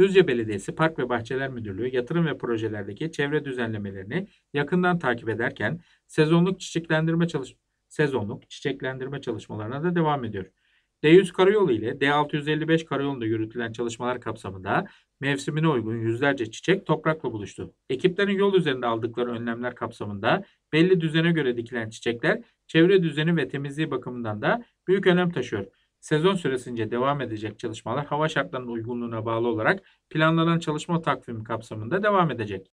Düzce Belediyesi Park ve Bahçeler Müdürlüğü yatırım ve projelerdeki çevre düzenlemelerini yakından takip ederken sezonluk çiçeklendirme çalış sezonluk çiçeklendirme çalışmalarına da devam ediyor. D100 karayolu ile D655 karayolunda yürütülen çalışmalar kapsamında mevsimine uygun yüzlerce çiçek toprakla buluştu. Ekiplerin yol üzerinde aldıkları önlemler kapsamında belli düzene göre dikilen çiçekler çevre düzeni ve temizliği bakımından da büyük önem taşıyor. Sezon süresince devam edecek çalışmalar hava şartlarının uygunluğuna bağlı olarak planlanan çalışma takvimi kapsamında devam edecek.